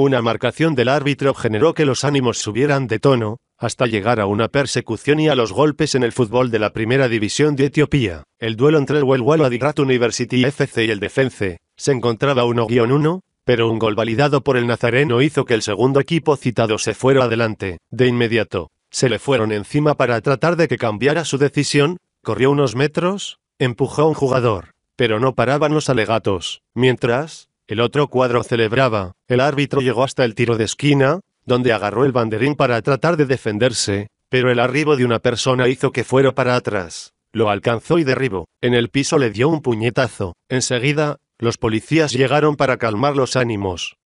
Una marcación del árbitro generó que los ánimos subieran de tono, hasta llegar a una persecución y a los golpes en el fútbol de la primera división de Etiopía. El duelo entre el Welwal Adigrat University FC y el Defense, se encontraba 1-1, pero un gol validado por el Nazareno hizo que el segundo equipo citado se fuera adelante. De inmediato, se le fueron encima para tratar de que cambiara su decisión, corrió unos metros, empujó a un jugador, pero no paraban los alegatos. Mientras, el otro cuadro celebraba, el árbitro llegó hasta el tiro de esquina, donde agarró el banderín para tratar de defenderse, pero el arribo de una persona hizo que fuera para atrás. Lo alcanzó y derribó. En el piso le dio un puñetazo. Enseguida, los policías llegaron para calmar los ánimos.